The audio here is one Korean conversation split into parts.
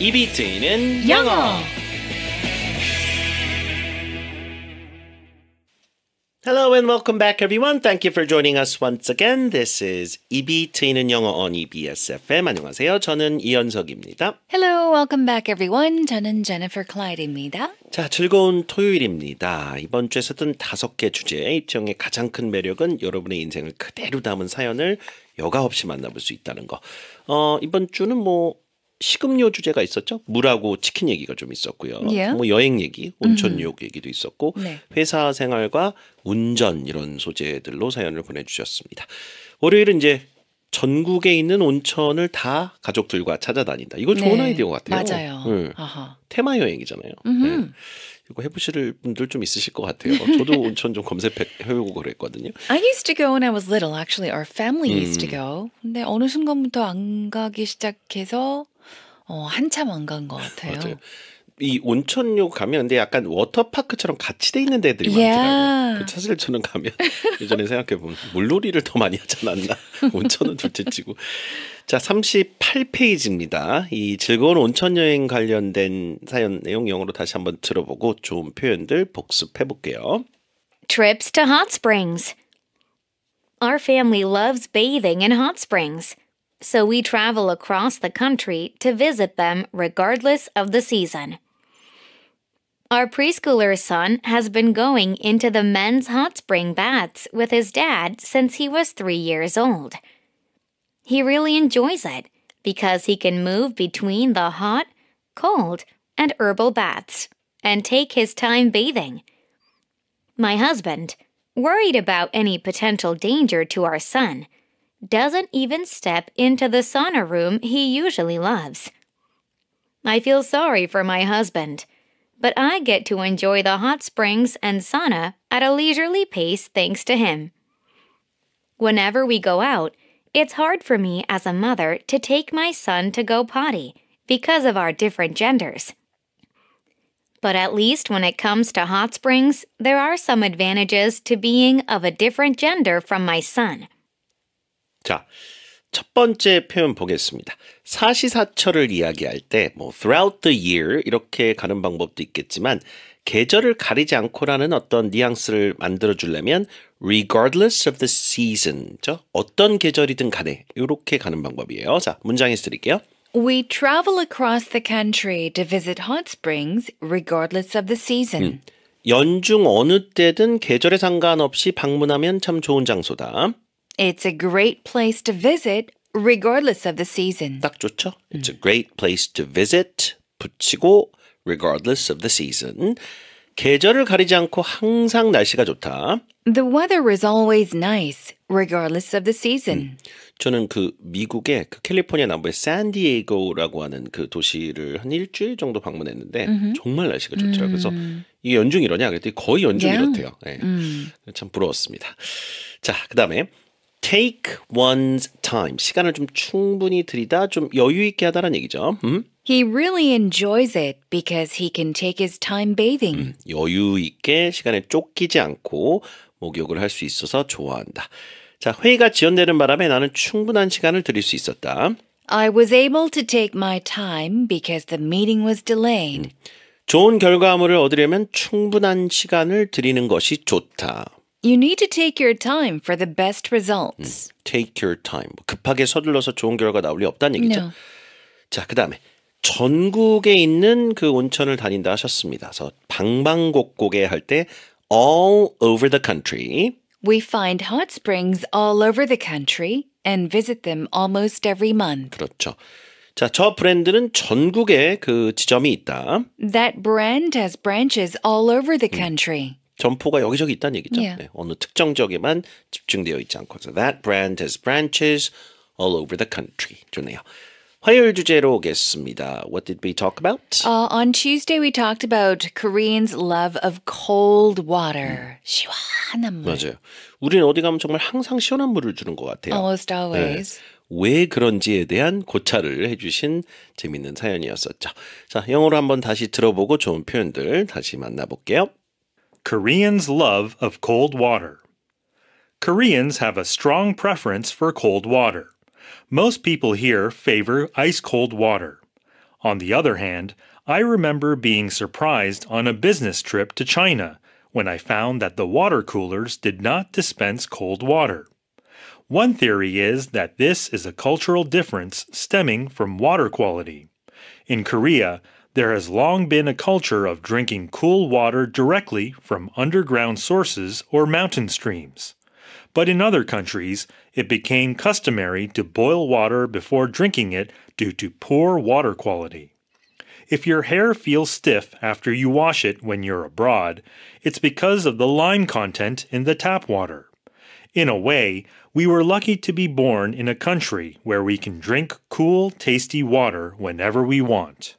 입이 트이는 영어. Hello and welcome back, everyone. Thank you for joining us once again. This is 입이 트이는 영어 on EBSFM. 안녕하세요. 저는 이현석입니다. Hello, welcome back, everyone. 저는 Jennifer Clyde입니다. 자, 즐거운 토요일입니다. 이번 주에 서든 다섯 개 주제의 입정의 가장 큰 매력은 여러분의 인생을 그대로 담은 사연을 여과 없이 만나볼 수 있다는 거. 어, 이번 주는 뭐 식음료 주제가 있었죠. 물하고 치킨 얘기가 좀 있었고요. 예. 뭐 여행 얘기, 온천 유혹 음. 얘기도 있었고 네. 회사 생활과 운전 이런 소재들로 사연을 보내주셨습니다. 월요일은 이제 전국에 있는 온천을 다 가족들과 찾아다닌다. 이거 좋은 네. 아이디어 같아요. 맞아요. 네. 테마 여행이잖아요. 네. 이거 해보실 분들 좀 있으실 것 같아요. 저도 온천 좀 검색해보고 그랬거든요. I used to go when I was little. Actually, our family used to 음. go. 근데 어느 순간부터 안 가기 시작해서 어, 한참 안 간 것 같아요. 맞아요. 이 온천요 가면 근데 약간 워터파크처럼 같이 돼 있는 데들이 많더라고요. 그 사실 저는 가면 예전에 생각해 보면 물놀이를 더 많이 하지 않았나. 온천은 둘째치고. 자, 38페이지입니다. 이 즐거운 온천 여행 관련된 사연 내용 영어로 다시 한번 들어보고 좋은 표현들 복습해 볼게요. Trips to hot springs. Our family loves bathing in hot springs. so we travel across the country to visit them regardless of the season. Our preschooler son has been going into the men's hot spring baths with his dad since he was three years old. He really enjoys it because he can move between the hot, cold, and herbal baths and take his time bathing. My husband, worried about any potential danger to our son, doesn't even step into the sauna room he usually loves. I feel sorry for my husband, but I get to enjoy the hot springs and sauna at a leisurely pace thanks to him. Whenever we go out, it's hard for me as a mother to take my son to go potty because of our different genders. But at least when it comes to hot springs, there are some advantages to being of a different gender from my son. 자, 첫 번째 표현 보겠습니다. 사시사철을 이야기할 때 뭐 throughout the year 이렇게 가는 방법도 있겠지만 계절을 가리지 않고라는 어떤 뉘앙스를 만들어 주려면 regardless of the season, 죠 어떤 계절이든 간에 이렇게 가는 방법이에요. 자, 문장에 쓰릴게요. We travel across the country to visit hot springs regardless of the season. 음, 연중 어느 때든 계절에 상관없이 방문하면 참 좋은 장소다. It's a great place to visit regardless of the season. 딱 좋죠? It's a great place to visit. 붙이고 regardless of the season. 계절을 가리지 않고 항상 날씨가 좋다. The weather is always nice regardless of the season. 저는 그 미국의 그 캘리포니아 남부의 샌디에이고라고 하는 그 도시를 한 일주일 정도 방문했는데 정말 날씨가 좋더라고요. 그래서 이게 연중 이러냐? 그랬더니 거의 연중 이렇대요. 예. 참 부러웠습니다. 자, 그다음에 take one's time. 시간을 좀 충분히 들이다, 좀 여유 있게 하다라는 얘기죠. 음? He really enjoys it because he can take his time bathing. 음, 여유 있게 시간에 쫓기지 않고 목욕을 할 수 있어서 좋아한다. 자, 회의가 지연되는 바람에 나는 충분한 시간을 들일 수 있었다. I was able to take my time because the meeting was delayed. 음, 좋은 결과물을 얻으려면 충분한 시간을 들이는 것이 좋다. You need to take your time for the best results. take your time. 급하게 서둘러서 좋은 결과 나올 리 없다는 얘기죠. No. 자, 그다음에 전국에 있는 그 온천을 다닌다 하셨습니다. 그래서 방방곡곡에 할때 all over the country. We find hot springs all over the country and visit them almost every month. 그렇죠. 자, 저 브랜드는 전국에 그 지점이 있다. That brand has branches all over the country. 점포가 여기저기 있다는 얘기죠. Yeah. 예. 네, 어느 특정 지역에만 집중되어 있지 않고. So that brand has branches all over the country. 좋네요. 화요일 주제로 오겠습니다. What did we talk about? Uh, on Tuesday, we talked about Koreans' love of cold water. 음. 시원한 물. 맞아요. 우리는 어디 가면 정말 항상 시원한 물을 주는 것 같아요. Almost always. 네. 왜 그런지에 대한 고찰을 해주신 재밌는 사연이었었죠. 자, 영어로 한번 다시 들어보고 좋은 표현들 다시 만나볼게요. Koreans' love of cold water. Koreans have a strong preference for cold water. Most people here favor ice cold water. On the other hand, I remember being surprised on a business trip to China when I found that the water coolers did not dispense cold water. One theory is that this is a cultural difference stemming from water quality. In Korea, there has long been a culture of drinking cool water directly from underground sources or mountain streams. But in other countries, it became customary to boil water before drinking it due to poor water quality. If your hair feels stiff after you wash it when you're abroad, it's because of the lime content in the tap water. In a way, we were lucky to be born in a country where we can drink cool, tasty water whenever we want.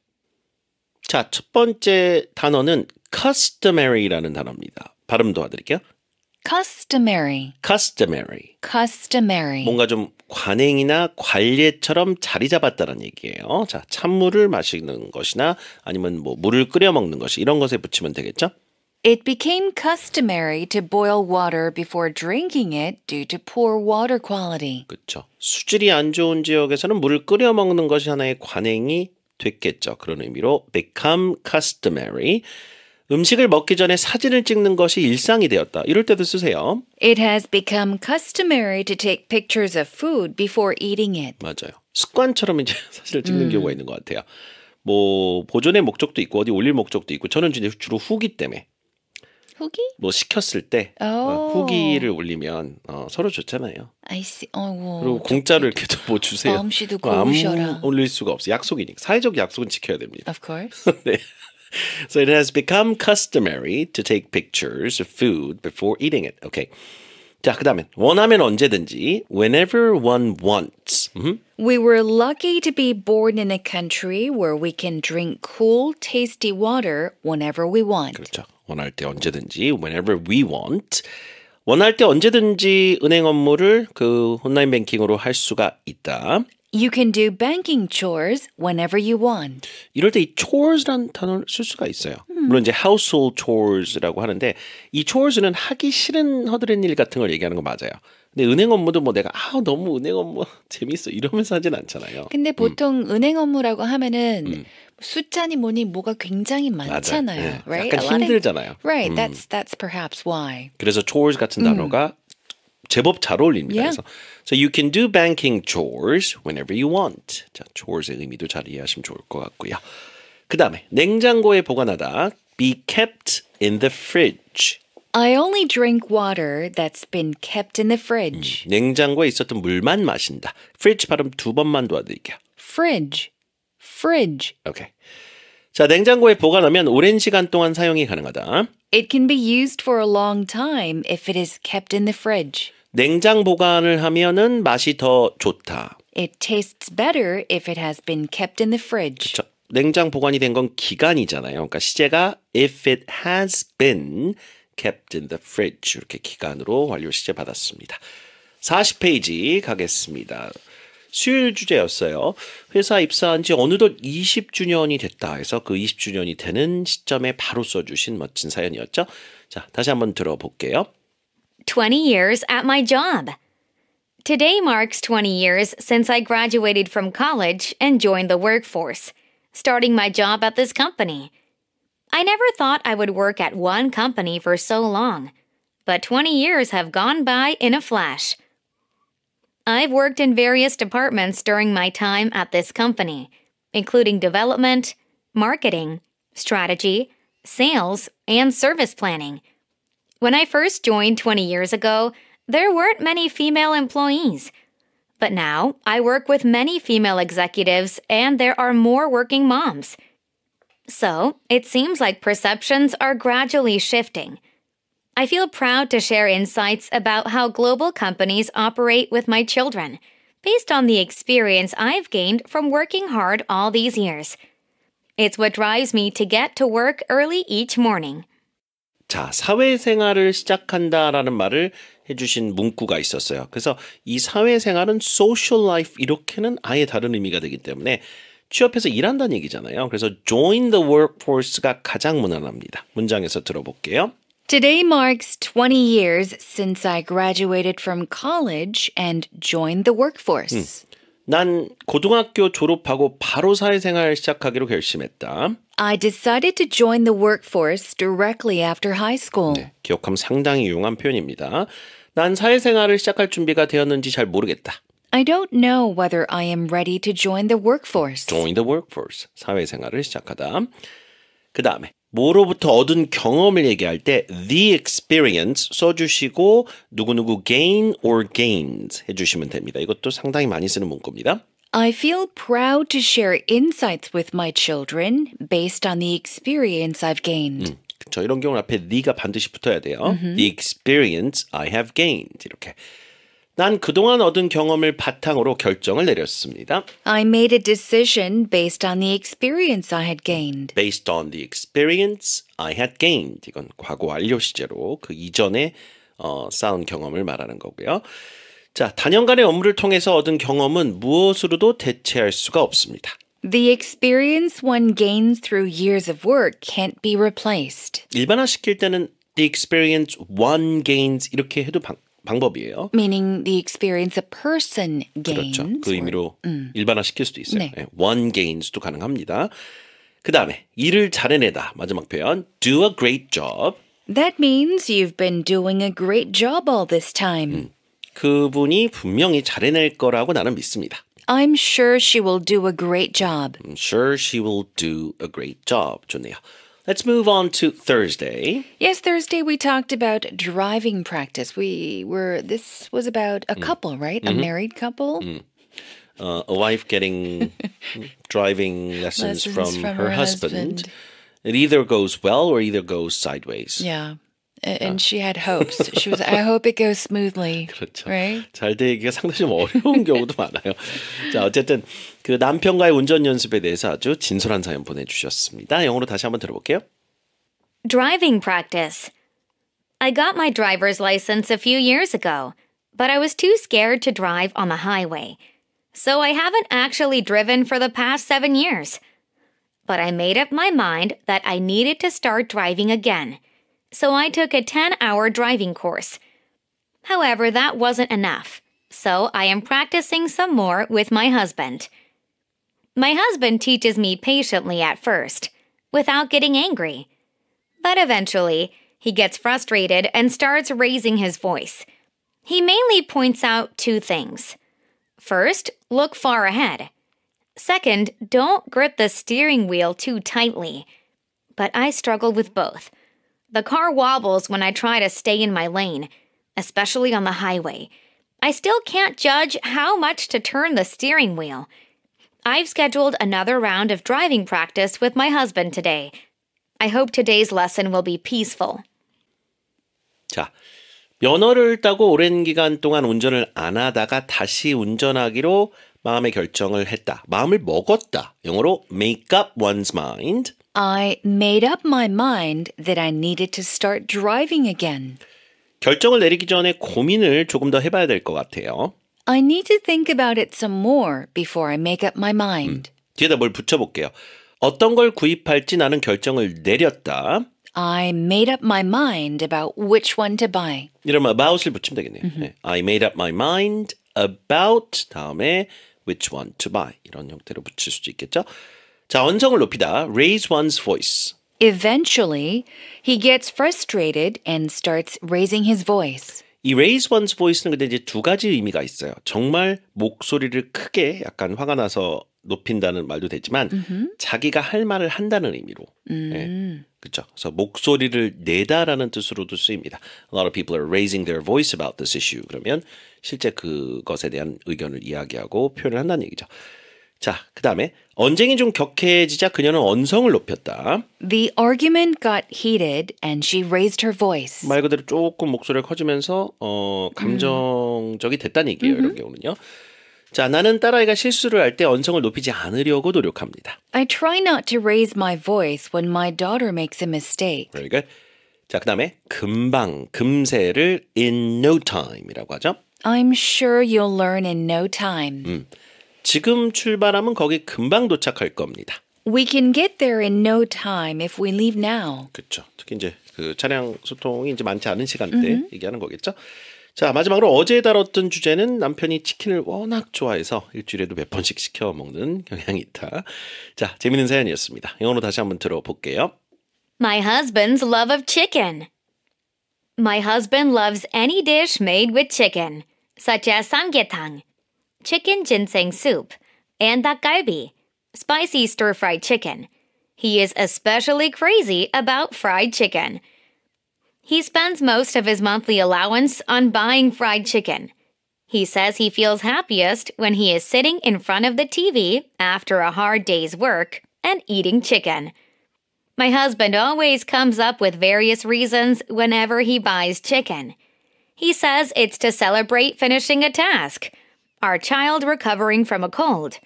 자, 첫 번째 단어는 customary라는 단어입니다. 발음 도와드릴게요. customary. customary. customary. 뭔가 좀 관행이나 관례처럼 자리 잡았다는 얘기예요. 자, 찬물을 마시는 것이나 아니면 뭐 물을 끓여 먹는 것이 이런 것에 붙이면 되겠죠? It became customary to boil water before drinking it due to poor water quality. 그렇죠. 수질이 안 좋은 지역에서는 물을 끓여 먹는 것이 하나의 관행이 됐겠죠. 그런 의미로 become customary. 음식을 먹기 전에 사진을 찍는 것이 일상이 되었다. 이럴 때도 쓰세요. It has become customary to take pictures of food before eating it. 맞아요. 습관처럼 이제 사진을 찍는 음. 경우가 있는 것 같아요. 뭐 보존의 목적도 있고 어디 올릴 목적도 있고 저는 주로 후기 때문에 후기? 뭐 시켰을 때 어, 후기를 올리면 어, 서로 좋잖아요. I see. 어우. 그리고 공짜로 이렇게 또뭐 주세요. 마음씨도 고우셔라. 안 올릴 수가 없어. 약속이니까. 사회적 약속은 지켜야 됩니다. Of course. 네. So it has become customary to take pictures of food before eating it. Okay. 자, 그다음에 원하면 언제든지 whenever one wants. 음? We were lucky to be born in a country where we can drink cool, tasty water whenever we want. 그렇죠. 원할 때 언제든지 whenever we want 원할 때 언제든지 은행 업무를 그 온라인 뱅킹으로 할 수가 있다. You can do banking chores whenever you want. 이럴 때 이 chores란 단어를 쓸 수가 있어요. 음. 물론 이제 household chores라고 하는데 이 chores는 하기 싫은 허드렛 일 같은 걸 얘기하는 거 맞아요. 근데 은행 업무도 뭐 내가 아 너무 은행 업무 재밌어 이러면서 하진 않잖아요. 근데 음. 보통 음. 은행 업무라고 하면은 음. 숫자니 뭐니 뭐가 굉장히 많잖아요. 네. Right? 약간 힘들잖아요. Right. 음. That's that's perhaps why. 그래서 chores 같은 음. 단어가 제법 잘 어울립니다. Yeah. 그래서 So you can do banking chores whenever you want. 자, chores의 의미도 잘 이해하시면 좋을 것 같고요. 그 다음에 냉장고에 보관하다. Be kept in the fridge. I only drink water that's been kept in the fridge. 음, 냉장고에 있었던 물만 마신다. fridge 발음 두 번만 도와드릴게요. fridge, fridge. Okay. 자, 냉장고에 보관하면 오랜 시간 동안 사용이 가능하다. It can be used for a long time if it is kept in the fridge. 냉장 보관을 하면은 맛이 더 좋다. It tastes better if it has been kept in the fridge. 그쵸. 냉장 보관이 된 건 기간이잖아요. 그러니까 시제가 if it has been kept in the fridge 이렇게 기간으로 완료 시제 받았습니다. 40페이지 가겠습니다. 수요일 주제였어요. 회사 입사한 지 어느덧 20주년이 됐다 해서 그 20주년이 되는 시점에 바로 써주신 멋진 사연이었죠. 자, 다시 한번 들어볼게요. 20 years at my job. Today marks 20 years since I graduated from college and joined the workforce, starting my job at this company. I never thought I would work at one company for so long, but 20 years have gone by in a flash. I've worked in various departments during my time at this company, including development, marketing, strategy, sales, and service planning. When I first joined 20 years ago, there weren't many female employees. But now, I work with many female executives, and there are more working moms. So, it seems like perceptions are gradually shifting. I feel proud to share insights about how global companies operate with my children, based on the experience I've gained from working hard all these years. It's what drives me to get to work early each morning. 자, 사회생활을 시작한다라는 말을 해주신 문구가 있었어요. 그래서 이 사회생활은 social life 이렇게는 아예 다른 의미가 되기 때문에 취업해서 일한다는 얘기잖아요. 그래서 join the workforce가 가장 무난합니다. 문장에서 들어볼게요. Today marks 20 years since I graduated from college and joined the workforce. 음. 난 고등학교 졸업하고 바로 사회생활 시작하기로 결심했다. I decided to join the workforce directly after high school. 네, 기억하면 상당히 유용한 표현입니다. 난 사회생활을 시작할 준비가 되었는지 잘 모르겠다. I don't know whether I am ready to join the workforce. join the workforce. 사회생활을 시작하다. 그 다음에 뭐로부터 얻은 경험을 얘기할 때 the experience 써주시고 누구누구 gain or gained 해주시면 됩니다. 이것도 상당히 많이 쓰는 문구입니다. I feel proud to share insights with my children based on the experience I've gained. 음, 그렇죠. 이런 경우는 앞에 the가 반드시 붙어야 돼요. Mm-hmm. The experience I have gained 이렇게 난 그동안 얻은 경험을 바탕으로 결정을 내렸습니다. I made a decision based on the experience I had gained. Based on the experience I had gained. 이건 과거 완료 시제로 그 이전에 어, 쌓은 경험을 말하는 거고요. 자, 단연간의 업무를 통해서 얻은 경험은 무엇으로도 대체할 수가 없습니다. The experience one gains through years of work can't be replaced. 일반화시킬 때는 the experience one gains 이렇게 해도 방법이에요. Meaning the experience a person gains. 그렇죠. 그 의미로 음. 일반화시킬 수도 있어요. 네. 네. One gains도 가능합니다. 그 다음에 일을 잘해내다 마지막 표현 do a great job. That means you've been doing a great job all this time. 음, 그분이 분명히 잘해낼 거라고 나는 믿습니다. I'm sure she will do a great job. I'm sure she will do a great job. 좋네요. Let's move on to Thursday. Yes, Thursday we talked about driving practice. We were, this was about a mm. couple, right? Mm -hmm. A mm-hmm. married couple. Mm. Uh, a wife getting driving lessons, lessons from, from, her, her husband. husband. It either goes well or either goes sideways. Yeah and she had hopes. She was, I hope it goes smoothly. 그렇죠. Right? 잘 되기가 상당히 좀 어려운 경우도 많아요. 자, 어쨌든 그 남편과의 운전 연습에 대해서 아주 진솔한 사연 보내주셨습니다. 영어로 다시 한번 들어볼게요. Driving practice. I got my driver's license a few years ago, but I was too scared to drive on the highway. So I haven't actually driven for the past seven years. But I made up my mind that I needed to start driving again so I took a 10 hour driving course. However, that wasn't enough, so I am practicing some more with my husband. My husband teaches me patiently at first, without getting angry. But eventually, he gets frustrated and starts raising his voice. He mainly points out two things. First, look far ahead. Second, don't grip the steering wheel too tightly. But I struggle with both. The car wobbles when I try to stay in my lane, especially on the highway. I still can't judge how much to turn the steering wheel. I've scheduled another round of driving practice with my husband today. I hope today's lesson will be peaceful. 자, 면허를 따고 오랜 기간 동안 운전을 안 하다가 다시 운전하기로 마음의 결정을 했다. 마음을 먹었다. 영어로 make up one's mind. I made up my mind that I needed to start driving again. 결정을 내리기 전에 고민을 조금 더 해봐야 될 것 같아요. I need to think about it some more before I make up my mind. 뒤에다 뭘 붙여볼게요. 어떤 걸 구입할지 나는 결정을 내렸다. I made up my mind about which one to buy. 이러면 about을 붙이면 되겠네요. 네. I made up my mind about 다음에 which one to buy. 이런 형태로 붙일 수도 있겠죠. 자, 언성을 높이다. raise one's voice. Eventually, he gets frustrated and starts raising his voice. 이 raise one's voice는 근데 이제 두 가지 의미가 있어요. 정말 목소리를 크게 약간 화가 나서 높인다는 말도 되지만 음흠. 자기가 할 말을 한다는 의미로 음. 예, 그렇죠. 그래서 목소리를 내다라는 뜻으로도 쓰입니다. A lot of people are raising their voice about this issue. 그러면 실제 그것에 대한 의견을 이야기하고 표현을 한다는 얘기죠. 자, 그 다음에 언쟁이 좀 격해지자 그녀는 언성을 높였다. The argument got heated and she raised her voice. 말 그대로 조금 목소리가 커지면서 어, 감정적이 됐다는 얘기예요. 이런 경우는요. 자, 나는 딸아이가 실수를 할 때 언성을 높이지 않으려고 노력합니다. I try not to raise my voice when my daughter makes a mistake. Very good. 자, 그 다음에 금방, 금세를 in no time이라고 하죠. I'm sure you'll learn in no time. 음. 지금 출발하면 거기 금방 도착할 겁니다. We can get there in no time if we leave now. 그렇죠. 특히 이제 그 차량 소통이 이제 많지 않은 시간대 mm-hmm. 얘기하는 거겠죠. 자 마지막으로 어제 다뤘던 주제는 남편이 치킨을 워낙 좋아해서 일주일에도 몇 번씩 시켜 먹는 경향이 있다. 자 재밌는 사연이었습니다. 영어로 다시 한번 들어볼게요. My husband's love of chicken. My husband loves any dish made with chicken, such as samgyetang. chicken ginseng soup, and dakgalbi, spicy stir fried chicken. He is especially crazy about fried chicken. He spends most of his monthly allowance on buying fried chicken. He says he feels happiest when he is sitting in front of the TV after a hard day's work and eating chicken. My husband always comes up with various reasons whenever he buys chicken. He says it's to celebrate finishing a task our child recovering from a cold,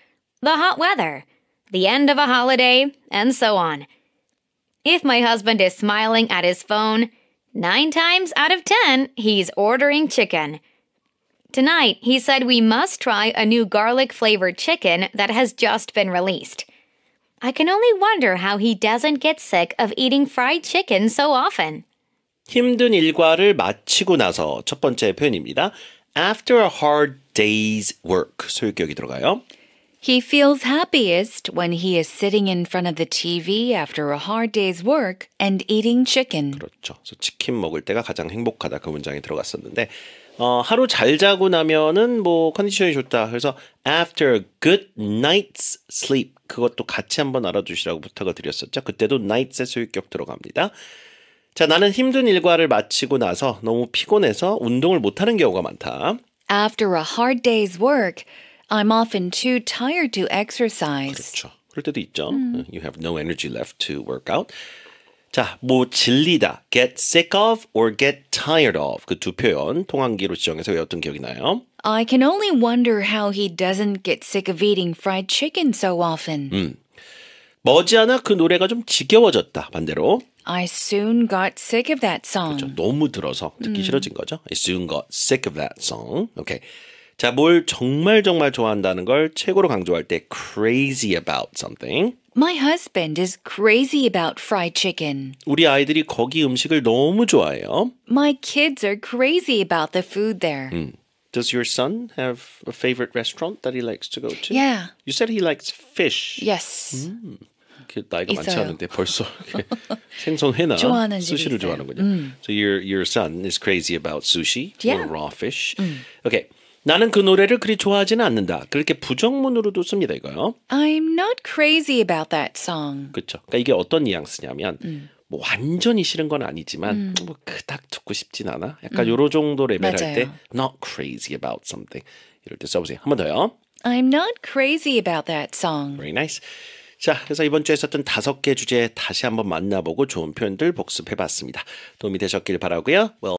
the hot weather, the end of a holiday, and so on. If my husband is smiling at his phone, nine times out of ten, he's ordering chicken. Tonight, he said we must try a new garlic flavored chicken that has just been released. I can only wonder how he doesn't get sick of eating fried chicken so often. 힘든 일과를 마치고 나서 첫 번째 표현입니다. After a hard day's work. 소유격이 들어가요. He feels happiest when he is sitting in front of the TV after a hard day's work and eating chicken. 그렇죠. 그래서 치킨 먹을 때가 가장 행복하다 그 문장이 들어갔었는데 어, 하루 잘 자고 나면은 뭐 컨디션이 좋다. 그래서 after a good night's sleep 그것도 같이 한번 알아주시라고 부탁을 드렸었죠. 그때도 night의 소유격 들어갑니다. 자, 나는 힘든 일과를 마치고 나서 너무 피곤해서 운동을 못하는 경우가 많다. After a hard day's work, I'm often too tired to exercise. 그렇죠. 그럴 때도 You have no energy left to work out. 자, 뭐 질리다, get sick of or get tired of 그 두 표현 통한기로 지정해서 외웠던 기억이 나요. I can only wonder how he doesn't get sick of eating fried chicken so often. 음. 머지않아 그 노래가 좀 지겨워졌다. 반대로 I soon got sick of that song. 그렇죠. 너무 들어서 듣기 음. 싫어진 거죠. I soon got sick of that song. Okay. 자, 뭘 정말 정말 좋아한다는 걸 최고로 강조할 때 crazy about something. My husband is crazy about fried chicken. 우리 아이들이 거기 음식을 너무 좋아해요. My kids are crazy about the food there. 음. Does your son have a favorite restaurant that he likes to go to? Yeah. You said he likes fish. Yes. 음. 그렇게 나이가 있어요. 많지 않은데 벌써 생선 회나 스시를 좋아하는군요. 음. So your your son is crazy about sushi yeah. or raw fish. 음. Okay. 나는 그 노래를 그리 좋아하지는 않는다. 그렇게 부정문으로도 씁니다 이거요. I'm not crazy about that song. 그렇죠. 그러니까 이게 어떤 뉘앙스냐면 음. 뭐 완전히 싫은 건 아니지만 음. 뭐 그닥 듣고 싶진 않아. 약간 음. 요런 정도 레벨 할때 not crazy about something 이럴 때 써보세요. 한번 더요. I'm not crazy about that song. Very nice. 자, 그래서 이번 주에 썼던 다섯 개 주제 다시 한번 만나보고 좋은 표현들 복습해봤습니다. 도움이 되셨길 바라고요. Well,